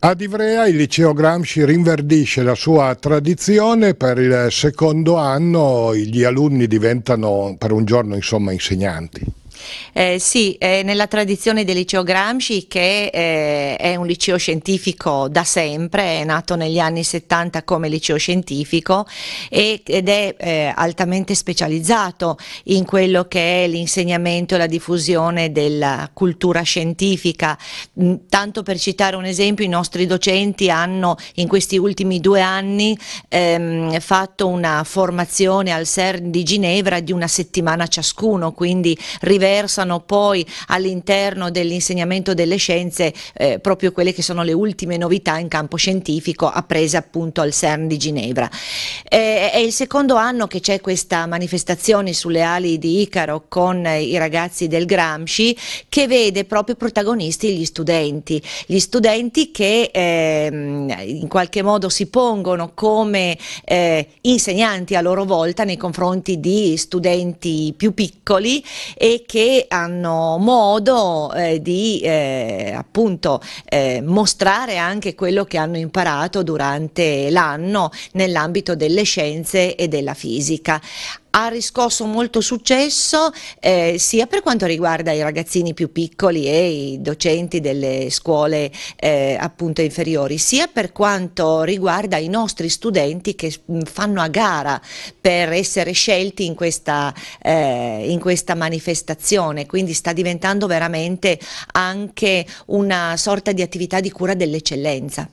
Ad Ivrea il liceo Gramsci rinverdisce la sua tradizione, per il secondo anno gli alunni diventano per un giorno insomma, insegnanti. Eh, sì, eh, nella tradizione del liceo Gramsci che eh, è un liceo scientifico da sempre, è nato negli anni 70 come liceo scientifico ed è eh, altamente specializzato in quello che è l'insegnamento e la diffusione della cultura scientifica. Mm, tanto per citare un esempio, i nostri docenti hanno in questi ultimi due anni ehm, fatto una formazione al CERN di Ginevra di una settimana ciascuno, quindi rivela attraversano poi all'interno dell'insegnamento delle scienze eh, proprio quelle che sono le ultime novità in campo scientifico apprese appunto al CERN di Ginevra. Eh, è il secondo anno che c'è questa manifestazione sulle ali di Icaro con i ragazzi del Gramsci che vede proprio protagonisti gli studenti, gli studenti che eh, in qualche modo si pongono come eh, insegnanti a loro volta nei confronti di studenti più piccoli e che hanno modo eh, di eh, appunto eh, mostrare anche quello che hanno imparato durante l'anno nell'ambito delle scienze e della fisica ha riscosso molto successo eh, sia per quanto riguarda i ragazzini più piccoli e i docenti delle scuole eh, appunto inferiori, sia per quanto riguarda i nostri studenti che mm, fanno a gara per essere scelti in questa, eh, in questa manifestazione, quindi sta diventando veramente anche una sorta di attività di cura dell'eccellenza.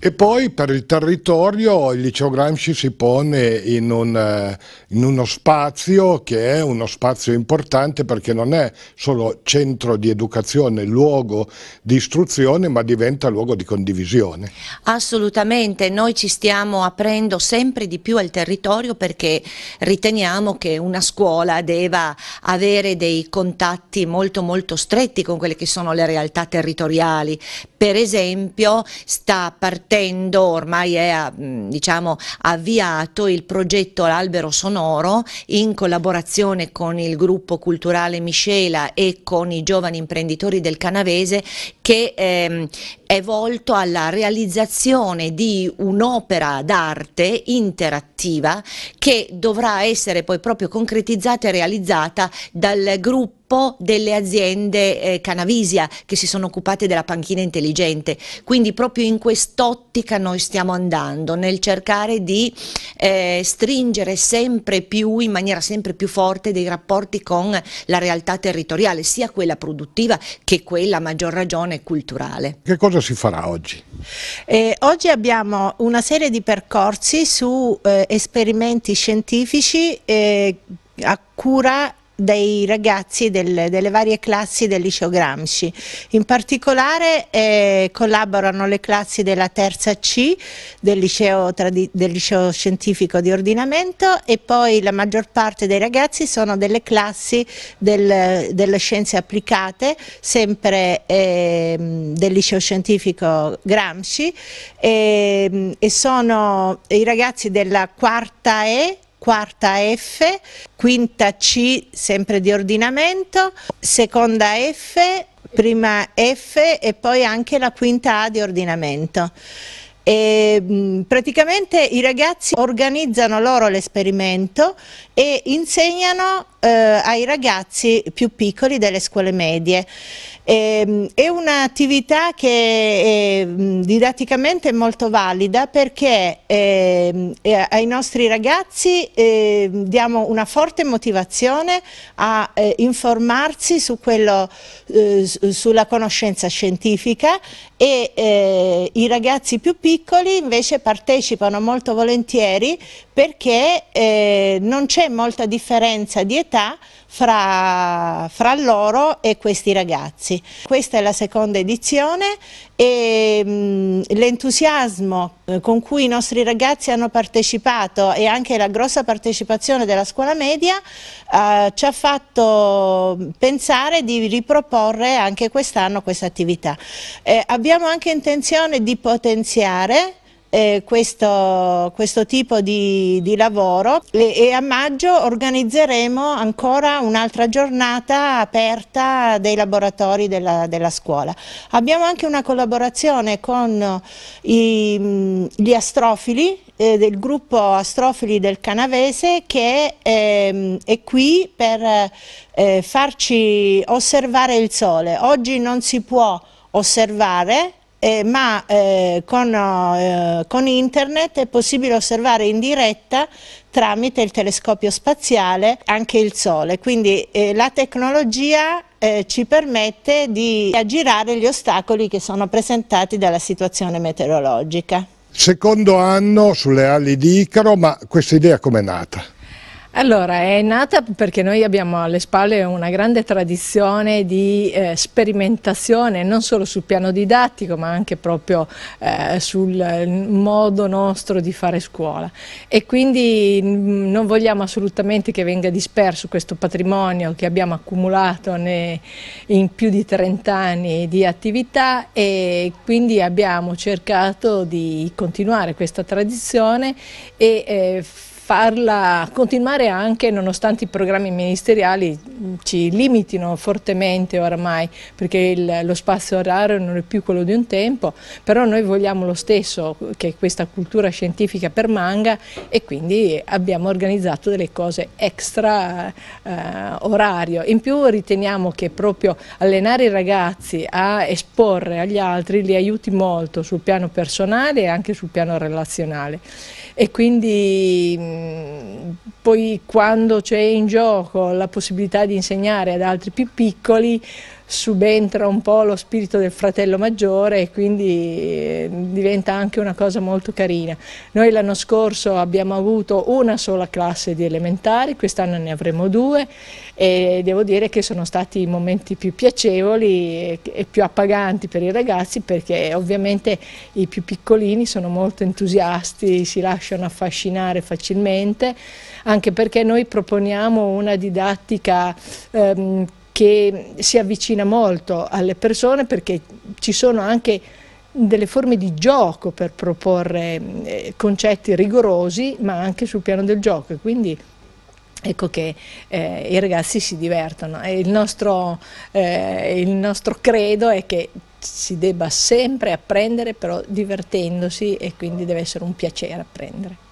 E poi per il territorio il liceo Gramsci si pone in, un, eh, in, uno spazio che è uno spazio importante perché non è solo centro di educazione, luogo di istruzione, ma diventa luogo di condivisione. Assolutamente, noi ci stiamo aprendo sempre di più al territorio perché riteniamo che una scuola debba avere dei contatti molto molto stretti con quelle che sono le realtà territoriali per esempio sta partendo, ormai è mm, diciamo, avviato il progetto L'Albero Sonoro in collaborazione con il gruppo culturale Miscela e con i giovani imprenditori del Canavese che ehm, è volto alla realizzazione di un'opera d'arte interattiva che dovrà essere poi proprio concretizzata e realizzata dal gruppo delle aziende eh, Canavisia che si sono occupate della panchina intelligente. Quindi proprio in quest'ottica noi stiamo andando, nel cercare di eh, stringere sempre più, in maniera sempre più forte, dei rapporti con la realtà territoriale, sia quella produttiva che quella, a maggior ragione, culturale. Che cosa cosa si farà oggi? Eh, oggi abbiamo una serie di percorsi su eh, esperimenti scientifici eh, a cura dei ragazzi del, delle varie classi del liceo Gramsci. In particolare eh, collaborano le classi della terza C del liceo, del liceo, scientifico di ordinamento e poi la maggior parte dei ragazzi sono delle classi del, delle scienze applicate, sempre eh, del liceo scientifico Gramsci e, ehm, e sono i ragazzi della quarta E quarta F, quinta C sempre di ordinamento, seconda F, prima F e poi anche la quinta A di ordinamento. E, mm, praticamente i ragazzi organizzano loro l'esperimento e insegnano eh, ai ragazzi più piccoli delle scuole medie. Ehm, è un'attività che è, mm, didatticamente è molto valida perché ehm, ai nostri ragazzi ehm, diamo una forte motivazione a eh, informarsi su quello, eh, sulla conoscenza scientifica e eh, i ragazzi più piccoli invece partecipano molto volentieri perché non c'è molta differenza di età solidarietà fra, fra loro e questi ragazzi. Questa è la seconda edizione e mm, l'entusiasmo eh, con cui i nostri ragazzi hanno partecipato e anche la grossa partecipazione della scuola media eh, ci ha fatto pensare di riproporre anche quest'anno questa attività. Eh, abbiamo anche intenzione di potenziare eh, questo, questo, tipo di, di lavoro e, e, a maggio organizzeremo ancora un'altra giornata aperta dei laboratori della, della, scuola. Abbiamo anche una collaborazione con i, gli astrofili eh, del gruppo Astrofili del Canavese che eh, è qui per eh, farci osservare il sole. Oggi non si può osservare eh, ma eh, con, eh, con, internet è possibile osservare in diretta tramite il telescopio spaziale anche il Sole, quindi eh, la tecnologia eh, ci permette di aggirare gli ostacoli che sono presentati dalla situazione meteorologica. Secondo anno sulle ali di Icaro, ma questa idea com'è nata? Allora, è nata perché noi abbiamo alle spalle una grande tradizione di eh, sperimentazione, non solo sul piano didattico, ma anche proprio eh, sul eh, modo nostro di fare scuola. E quindi mm, non vogliamo assolutamente che venga disperso questo patrimonio che abbiamo accumulato in più di 30 anni di attività e quindi abbiamo cercato di continuare questa tradizione e eh, farla continuare anche nonostante i programmi ministeriali mm, ci limitino fortemente oramai perché il, lo spazio orario non è più quello di un tempo, però noi vogliamo lo stesso che questa cultura scientifica permanga e quindi abbiamo organizzato delle cose extra eh, orario. In più riteniamo che proprio allenare i ragazzi a esporre agli altri li aiuti molto sul piano personale e anche sul piano relazionale e quindi mm, poi quando c'è in gioco la possibilità di insegnare ad altri più piccoli subentra un po' lo spirito del fratello maggiore e quindi eh, diventa anche una cosa molto carina. Noi l'anno scorso abbiamo avuto una sola classe di elementari, quest'anno ne avremo due e devo dire che sono stati i momenti più piacevoli e più appaganti per i ragazzi perché ovviamente i più piccolini sono molto entusiasti, si lasciano affascinare facilmente, anche perché noi proponiamo una didattica ehm, che si avvicina molto alle persone perché ci sono anche delle forme di gioco per proporre eh, concetti rigorosi ma anche sul piano del gioco e quindi ecco che eh, i ragazzi si divertono e il nostro, eh, il nostro credo è che si debba sempre apprendere però divertendosi e quindi deve essere un piacere apprendere.